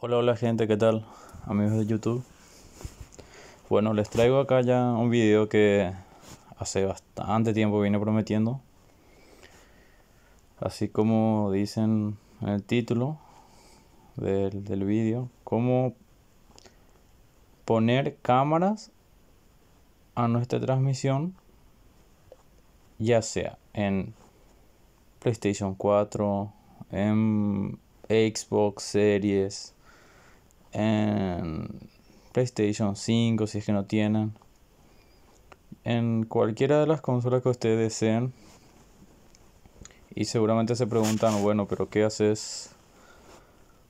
Hola, hola gente, ¿qué tal? Amigos de YouTube. Bueno, les traigo acá ya un video que hace bastante tiempo vine prometiendo. Así como dicen en el título del, del video, cómo poner cámaras a nuestra transmisión, ya sea en PlayStation 4, en Xbox Series en PlayStation 5 si es que no tienen, en cualquiera de las consolas que ustedes deseen. Y seguramente se preguntan, bueno, pero ¿qué haces?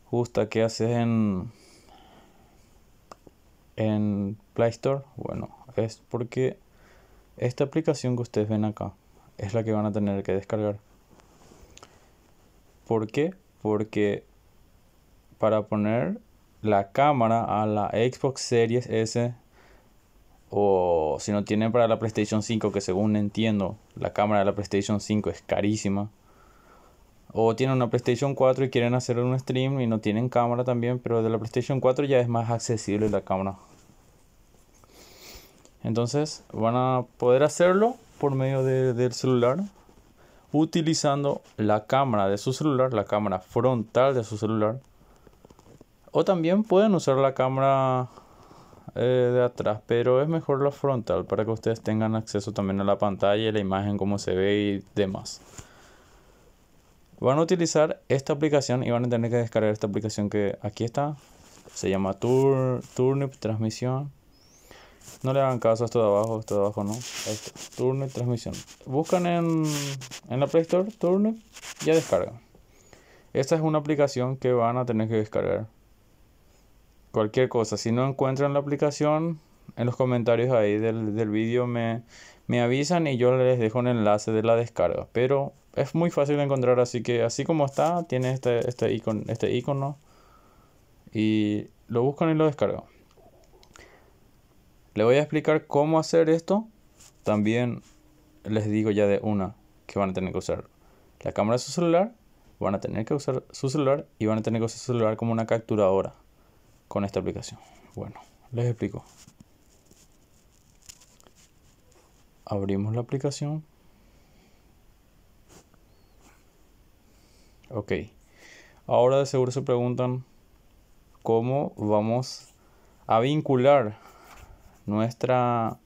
Justa, que haces en en Play Store? Bueno, es porque esta aplicación que ustedes ven acá es la que van a tener que descargar. ¿Por qué? Porque para poner la cámara a la Xbox Series S o si no tienen para la PlayStation 5 que según entiendo la cámara de la PlayStation 5 es carísima o tienen una PlayStation 4 y quieren hacer un stream y no tienen cámara también pero de la PlayStation 4 ya es más accesible la cámara entonces van a poder hacerlo por medio del celular utilizando la cámara de su celular la cámara frontal de su celular o también pueden usar la cámara eh, de atrás, pero es mejor la frontal para que ustedes tengan acceso también a la pantalla, y la imagen, cómo se ve y demás. Van a utilizar esta aplicación y van a tener que descargar esta aplicación que aquí está. Se llama Turnip Transmisión. No le hagan caso a esto de abajo, esto de abajo no. Turnip Transmisión. Buscan en, en la Play Store Turnip, ya descargan. Esta es una aplicación que van a tener que descargar cualquier cosa. Si no encuentran la aplicación, en los comentarios ahí del, del vídeo me, me avisan y yo les dejo un enlace de la descarga. Pero es muy fácil de encontrar, así que así como está, tiene este, este, este icono, este Y lo buscan y lo descargan. Le voy a explicar cómo hacer esto. También les digo ya de una que van a tener que usar la cámara de su celular. Van a tener que usar su celular y van a tener que usar su celular como una capturadora con esta aplicación. Bueno, les explico. Abrimos la aplicación. Ok. Ahora de seguro se preguntan cómo vamos a vincular nuestra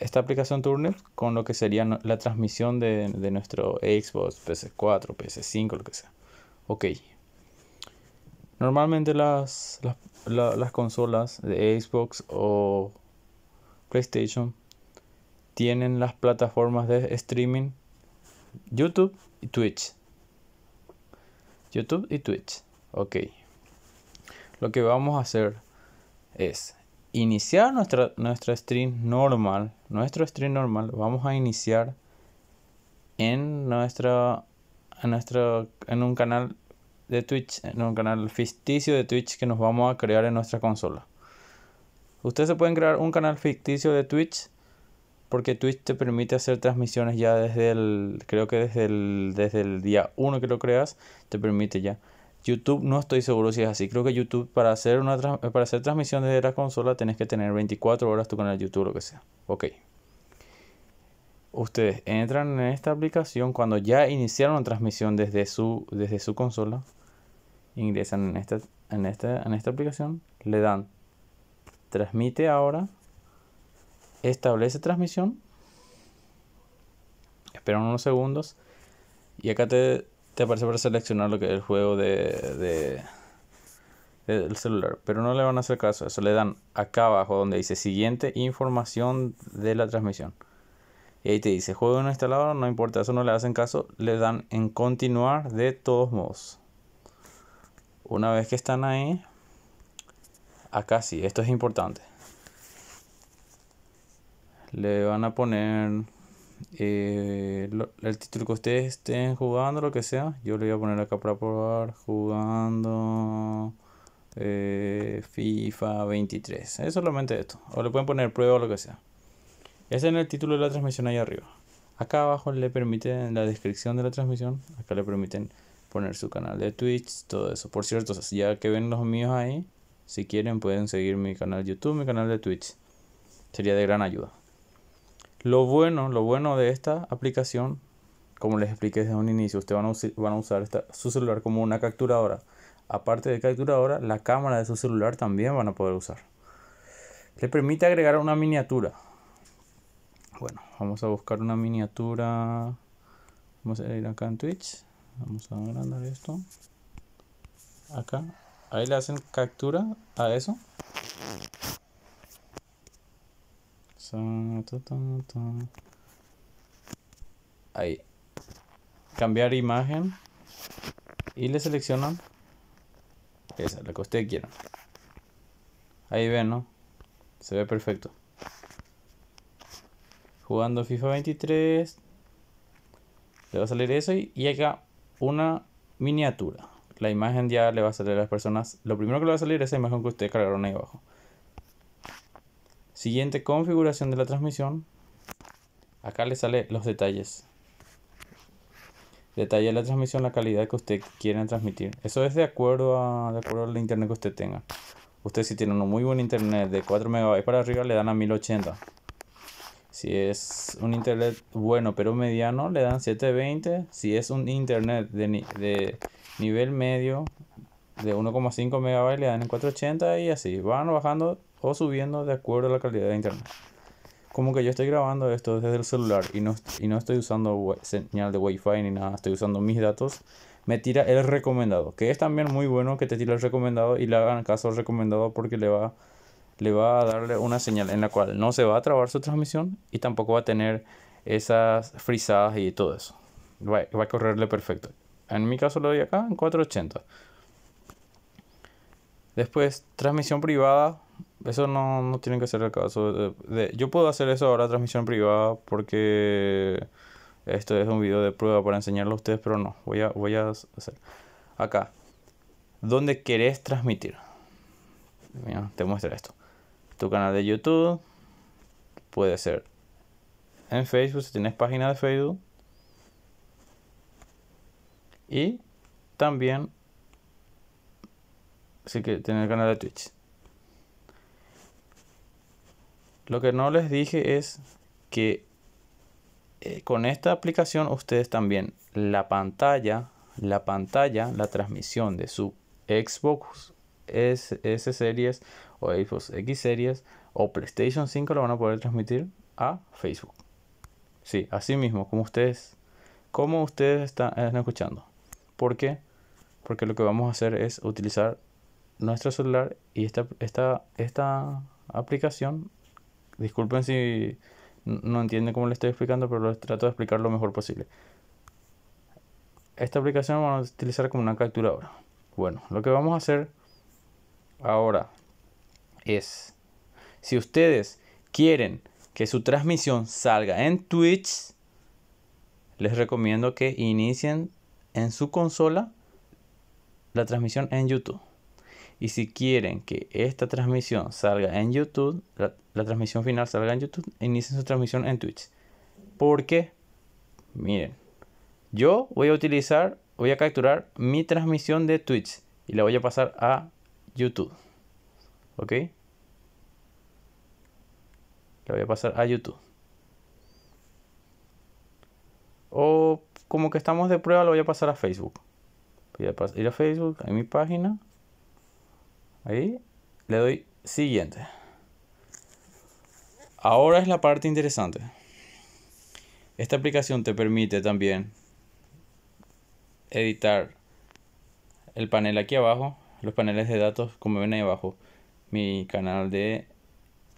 esta aplicación Turner con lo que sería la transmisión de, de nuestro Xbox, PS4, PS5, lo que sea. Ok, Normalmente las, las, consolas de Xbox o PlayStation tienen las plataformas de streaming YouTube y Twitch. YouTube y Twitch. Ok. Lo que vamos a hacer es iniciar nuestra, stream normal. Nuestro stream normal vamos a iniciar en nuestra en en un canal de Twitch, un eh, canal ficticio de Twitch que nos vamos a crear en nuestra consola. Ustedes se pueden crear un canal ficticio de Twitch porque Twitch te permite hacer transmisiones ya desde el, creo que desde el, desde el día 1 que lo creas, te permite ya. YouTube no estoy seguro si es así. Creo que YouTube para hacer una para hacer transmisiones desde la consola tenés que tener 24 horas tu canal de YouTube lo que sea. Ok ustedes entran en esta aplicación cuando ya iniciaron la transmisión desde su, desde su consola, ingresan en esta, en, en esta aplicación, le dan transmite ahora, establece transmisión, esperan unos segundos y acá te, aparece para seleccionar lo que es el juego de, del celular, pero no le van a hacer caso eso, le dan acá abajo donde dice siguiente información de la transmisión. Y ahí te dice, juego no instalado, no importa, eso no le hacen caso, le dan en continuar de todos modos. Una vez que están ahí, acá sí, esto es importante. Le van a poner eh, el título que ustedes estén jugando, lo que sea. Yo le voy a poner acá para probar, jugando eh, FIFA 23. Es solamente esto. O le pueden poner prueba o lo que sea. Es en el título de la transmisión ahí arriba. Acá abajo le permiten, en la descripción de la transmisión, acá le permiten poner su canal de Twitch, todo eso. Por cierto, ya que ven los míos ahí, si quieren pueden seguir mi canal de YouTube, mi canal de Twitch. Sería de gran ayuda. Lo bueno, lo bueno de esta aplicación, como les expliqué desde un inicio, ustedes van a, van a usar su celular como una capturadora. Aparte de capturadora, la cámara de su celular también van a poder usar. Le permite agregar una miniatura bueno, vamos a buscar una miniatura. Vamos a ir acá en Twitch. Vamos a agrandar esto. Acá. Ahí le hacen captura a eso. Ahí. Cambiar imagen. Y le seleccionan. Esa, la que usted quieran. Ahí ven, ¿no? Se ve perfecto jugando FIFA 23. Le va a salir eso y, llega acá una miniatura. La imagen ya le va a salir a las personas. Lo primero que le va a salir es esa imagen que usted cargaron ahí abajo. Siguiente configuración de la transmisión. Acá le sale los detalles. Detalle de la transmisión, la calidad que usted quiera transmitir. Eso es de acuerdo, a, acuerdo al internet que usted tenga. Usted si tiene un muy buen internet de 4 MB para arriba le dan a 1080. Si es un internet bueno pero mediano, le dan 720. Si es un internet de, nivel medio, de 1,5 MB, le dan en 480 y así. Van bajando o subiendo de acuerdo a la calidad de internet. Como que yo estoy grabando esto desde el celular y no, y no estoy usando señal de wifi ni nada, estoy usando mis datos. Me tira el recomendado, que es también muy bueno que te tire el recomendado y le hagan caso al recomendado porque le va le va a darle una señal en la cual no se va a trabar su transmisión y tampoco va a tener esas frisadas y todo eso. Va, a correrle perfecto. En mi caso lo doy acá en 480. Después, transmisión privada. Eso no, tiene que ser el caso. De, yo puedo hacer eso ahora, transmisión privada, porque esto es un video de prueba para enseñarlo a ustedes, pero no. Voy a, voy a hacer acá. Donde querés transmitir. te muestra esto tu canal de YouTube, puede ser en Facebook, si tienes página de Facebook. Y también si que tener canal de Twitch. Lo que no les dije es que eh, con esta aplicación ustedes también la pantalla, la pantalla, la transmisión de su Xbox es S Series o Xbox X Series o PlayStation 5 lo van a poder transmitir a Facebook. Sí, así mismo, como ustedes, como ustedes están, escuchando. ¿Por Porque lo que vamos a hacer es utilizar nuestro celular y esta, esta, esta aplicación. Disculpen si no entienden cómo le estoy explicando, pero lo trato de explicar lo mejor posible. Esta aplicación vamos a utilizar como una capturadora. Bueno, lo que vamos a hacer ahora es, si ustedes quieren que su transmisión salga en Twitch, les recomiendo que inicien en su consola la transmisión en YouTube. Y si quieren que esta transmisión salga en YouTube, la, transmisión final salga en YouTube, inicien su transmisión en Twitch. Porque, miren, yo voy a utilizar, voy a capturar mi transmisión de Twitch y la voy a pasar a YouTube. ¿Ok? Le voy a pasar a YouTube. O como que estamos de prueba, lo voy a pasar a Facebook. Voy a ir a Facebook, a mi página. Ahí le doy siguiente. Ahora es la parte interesante. Esta aplicación te permite también editar el panel aquí abajo, los paneles de datos como ven ahí abajo, mi canal de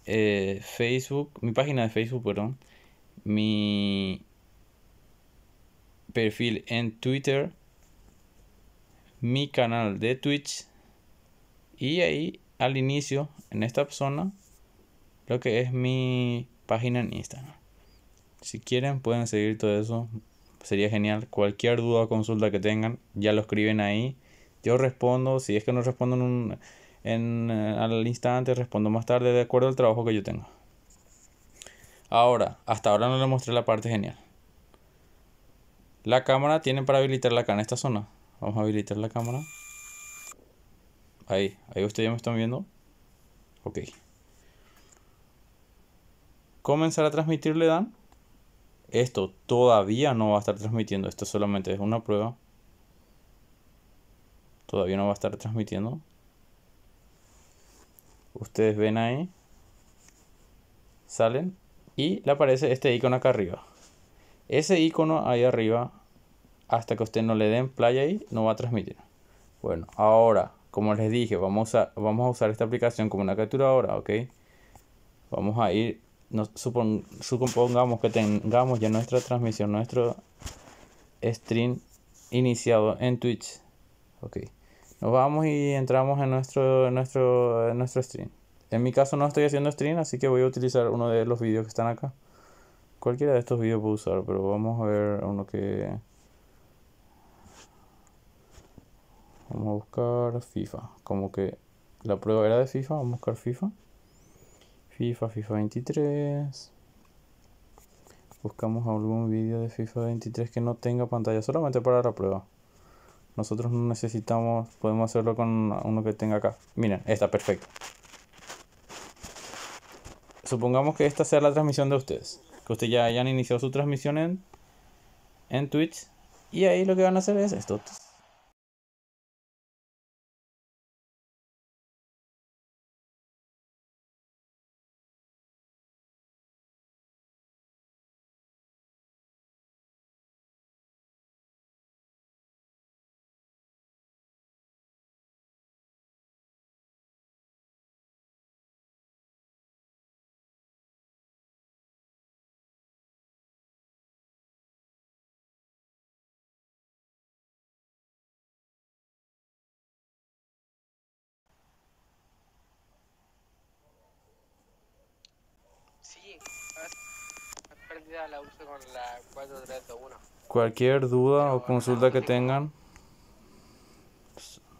eh, Facebook, mi página de Facebook, perdón, mi perfil en Twitter, mi canal de Twitch y ahí al inicio, en esta zona, lo que es mi página en Instagram. Si quieren pueden seguir todo eso, sería genial. Cualquier duda o consulta que tengan, ya lo escriben ahí. Yo respondo, si es que no respondo en un en, eh, al instante, respondo más tarde de acuerdo al trabajo que yo tenga. Ahora, hasta ahora no le mostré la parte genial. La cámara tienen para habilitarla acá en esta zona. Vamos a habilitar la cámara. Ahí, ahí ustedes ya me están viendo. Ok. Comenzar a transmitir le dan. Esto todavía no va a estar transmitiendo. Esto solamente es una prueba. Todavía no va a estar transmitiendo ustedes ven ahí, salen y le aparece este icono acá arriba. Ese icono ahí arriba, hasta que usted no le den play ahí, no va a transmitir. Bueno, ahora, como les dije, vamos a, vamos a usar esta aplicación como una capturadora, ¿ok? Vamos a ir, nos, supongamos que tengamos ya nuestra transmisión, nuestro stream iniciado en Twitch, ¿ok? Nos vamos y entramos en nuestro, nuestro, nuestro stream. En mi caso no estoy haciendo stream, así que voy a utilizar uno de los vídeos que están acá. Cualquiera de estos vídeos puedo usar, pero vamos a ver uno que... Vamos a buscar FIFA. Como que la prueba era de FIFA, vamos a buscar FIFA. FIFA, FIFA 23. Buscamos algún vídeo de FIFA 23 que no tenga pantalla, solamente para la prueba. Nosotros no necesitamos, podemos hacerlo con uno que tenga acá. Miren, está perfecto. Supongamos que esta sea la transmisión de ustedes. Que ustedes ya hayan iniciado su transmisión en, en Twitch. Y ahí lo que van a hacer es esto. Cualquier duda o consulta que tengan,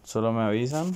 solo me avisan.